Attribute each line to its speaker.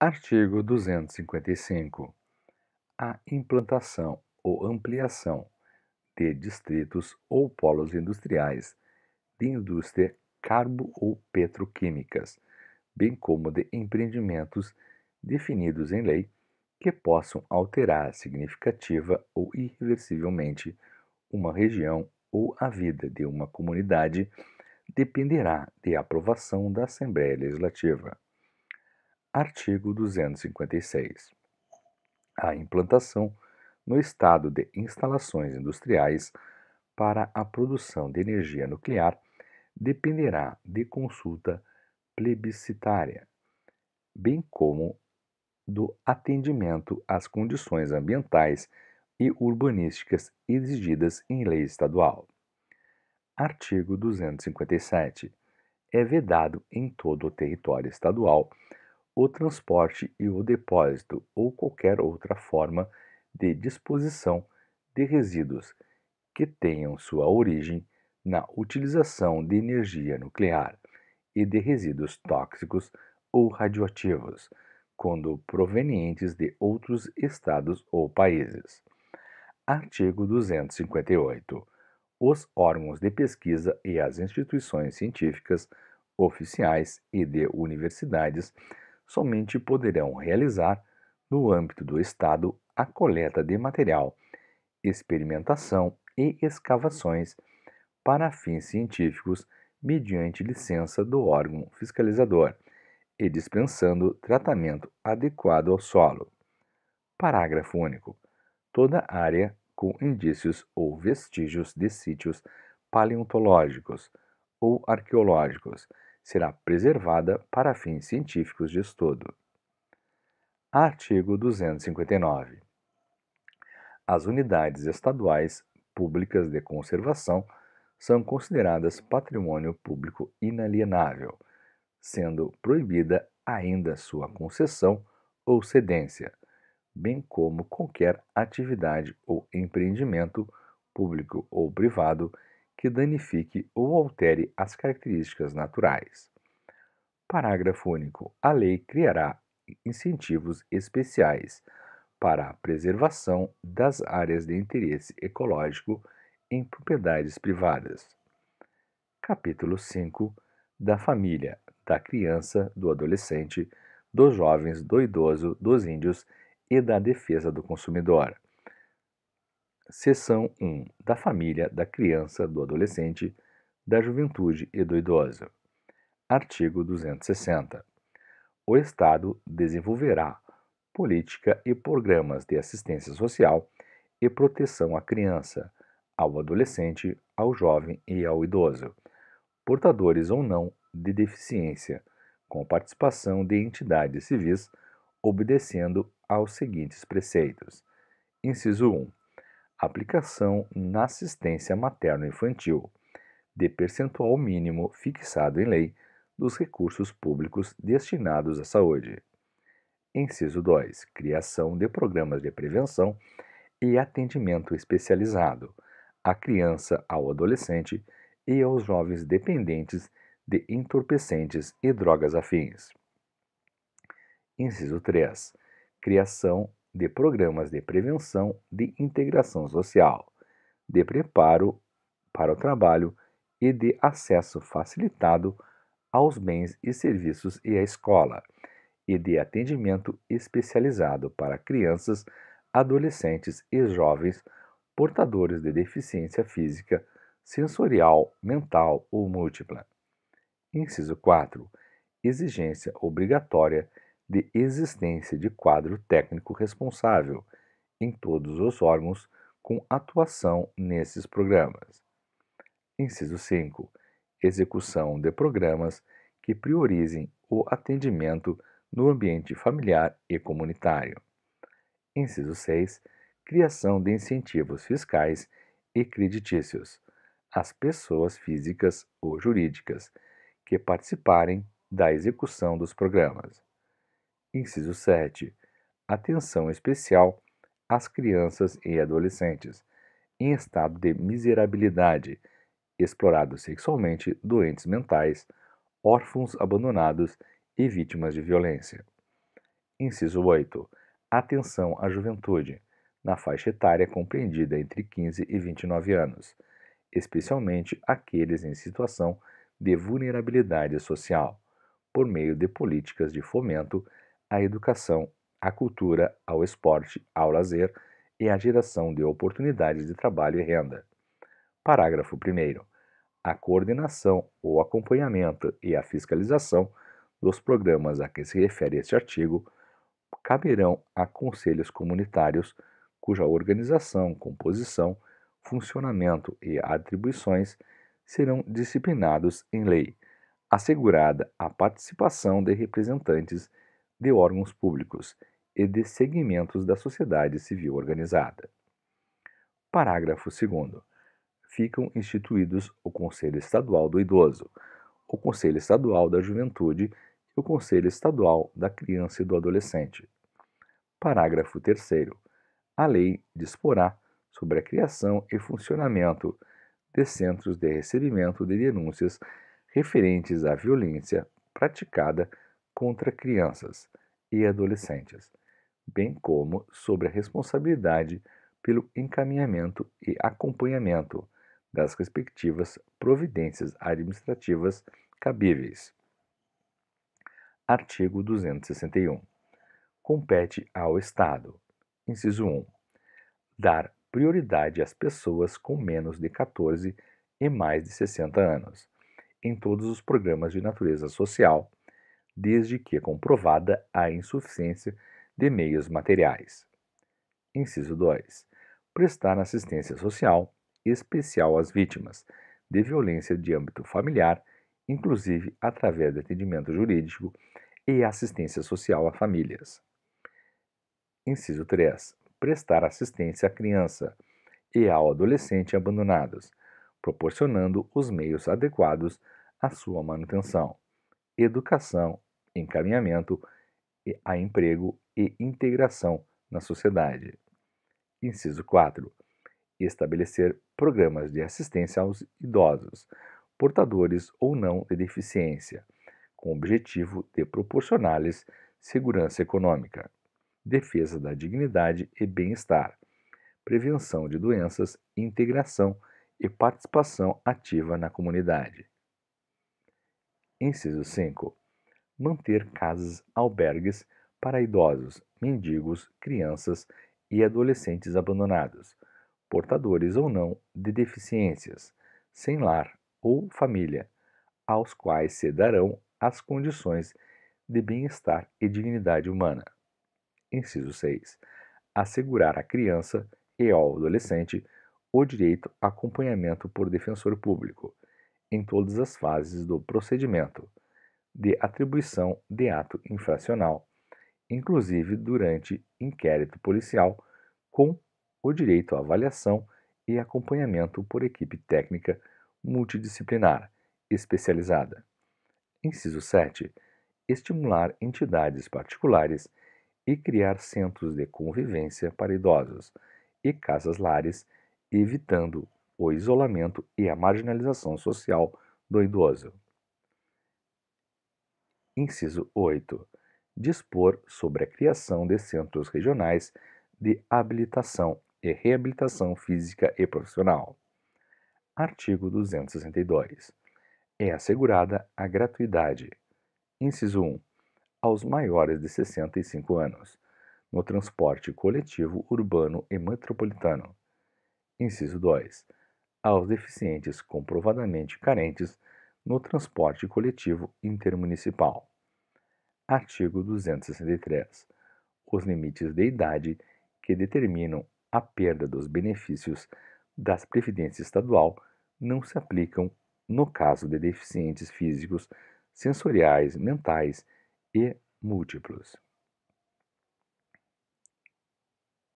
Speaker 1: Artigo 255. A implantação ou ampliação de distritos ou polos industriais de indústria carbo ou petroquímicas, bem como de empreendimentos definidos em lei que possam alterar significativa ou irreversivelmente uma região ou a vida de uma comunidade dependerá de aprovação da Assembleia Legislativa. Artigo 256. A implantação no estado de instalações industriais para a produção de energia nuclear dependerá de consulta plebiscitária, bem como do atendimento às condições ambientais e urbanísticas exigidas em lei estadual. Artigo 257. É vedado em todo o território estadual o transporte e o depósito ou qualquer outra forma de disposição de resíduos que tenham sua origem na utilização de energia nuclear e de resíduos tóxicos ou radioativos, quando provenientes de outros estados ou países. Artigo 258. Os órgãos de pesquisa e as instituições científicas oficiais e de universidades somente poderão realizar, no âmbito do Estado, a coleta de material, experimentação e escavações para fins científicos mediante licença do órgão fiscalizador e dispensando tratamento adequado ao solo. Parágrafo único. Toda área com indícios ou vestígios de sítios paleontológicos ou arqueológicos será preservada para fins científicos de estudo. Artigo 259. As unidades estaduais públicas de conservação são consideradas patrimônio público inalienável, sendo proibida ainda sua concessão ou cedência, bem como qualquer atividade ou empreendimento público ou privado que danifique ou altere as características naturais. Parágrafo único. A lei criará incentivos especiais para a preservação das áreas de interesse ecológico em propriedades privadas. Capítulo 5 da família, da criança, do adolescente, dos jovens, do idoso, dos índios e da defesa do consumidor. Seção 1 da família, da criança, do adolescente, da juventude e do idoso. Artigo 260. O Estado desenvolverá política e programas de assistência social e proteção à criança, ao adolescente, ao jovem e ao idoso, portadores ou não de deficiência, com participação de entidades civis, obedecendo aos seguintes preceitos: Inciso 1 aplicação na assistência materno-infantil, de percentual mínimo fixado em lei dos recursos públicos destinados à saúde. Inciso 2. Criação de programas de prevenção e atendimento especializado à criança, ao adolescente e aos jovens dependentes de entorpecentes e drogas afins. Inciso 3. Criação de programas de prevenção de integração social, de preparo para o trabalho e de acesso facilitado aos bens e serviços e à escola, e de atendimento especializado para crianças, adolescentes e jovens portadores de deficiência física, sensorial, mental ou múltipla. Inciso 4. Exigência obrigatória de existência de quadro técnico responsável em todos os órgãos com atuação nesses programas. Inciso 5. Execução de programas que priorizem o atendimento no ambiente familiar e comunitário. Inciso 6. Criação de incentivos fiscais e creditícios às pessoas físicas ou jurídicas que participarem da execução dos programas. Inciso 7. Atenção especial às crianças e adolescentes em estado de miserabilidade, explorados sexualmente, doentes mentais, órfãos abandonados e vítimas de violência. Inciso 8. Atenção à juventude, na faixa etária compreendida entre 15 e 29 anos, especialmente aqueles em situação de vulnerabilidade social, por meio de políticas de fomento à educação, à cultura, ao esporte, ao lazer e à geração de oportunidades de trabalho e renda. Parágrafo 1. A coordenação o acompanhamento e a fiscalização dos programas a que se refere este artigo caberão a conselhos comunitários cuja organização, composição, funcionamento e atribuições serão disciplinados em lei, assegurada a participação de representantes de órgãos públicos e de segmentos da sociedade civil organizada. Parágrafo 2. Ficam instituídos o Conselho Estadual do Idoso, o Conselho Estadual da Juventude e o Conselho Estadual da Criança e do Adolescente. Parágrafo 3. A lei disporá sobre a criação e funcionamento de centros de recebimento de denúncias referentes à violência praticada contra crianças e adolescentes, bem como sobre a responsabilidade pelo encaminhamento e acompanhamento das respectivas providências administrativas cabíveis. Artigo 261. Compete ao Estado, inciso 1, dar prioridade às pessoas com menos de 14 e mais de 60 anos, em todos os programas de natureza social, desde que é comprovada a insuficiência de meios materiais. Inciso 2. Prestar assistência social especial às vítimas de violência de âmbito familiar, inclusive através de atendimento jurídico e assistência social a famílias. Inciso 3. Prestar assistência à criança e ao adolescente abandonados, proporcionando os meios adequados à sua manutenção, educação encaminhamento a emprego e integração na sociedade. Inciso 4. Estabelecer programas de assistência aos idosos, portadores ou não de deficiência, com o objetivo de proporcionar-lhes segurança econômica, defesa da dignidade e bem-estar, prevenção de doenças, integração e participação ativa na comunidade. Inciso 5 manter casas albergues para idosos, mendigos, crianças e adolescentes abandonados, portadores ou não de deficiências, sem lar ou família, aos quais se darão as condições de bem-estar e dignidade humana. Inciso 6. Assegurar à criança e ao adolescente o direito a acompanhamento por defensor público, em todas as fases do procedimento, de atribuição de ato infracional, inclusive durante inquérito policial, com o direito à avaliação e acompanhamento por equipe técnica multidisciplinar especializada. Inciso 7. Estimular entidades particulares e criar centros de convivência para idosos e casas-lares, evitando o isolamento e a marginalização social do idoso. Inciso 8. Dispor sobre a criação de centros regionais de habilitação e reabilitação física e profissional. Artigo 262. É assegurada a gratuidade. Inciso 1. Aos maiores de 65 anos, no transporte coletivo urbano e metropolitano. Inciso 2. Aos deficientes comprovadamente carentes no transporte coletivo intermunicipal. Artigo 263. Os limites de idade que determinam a perda dos benefícios das Previdência Estadual não se aplicam no caso de deficientes físicos, sensoriais, mentais e múltiplos.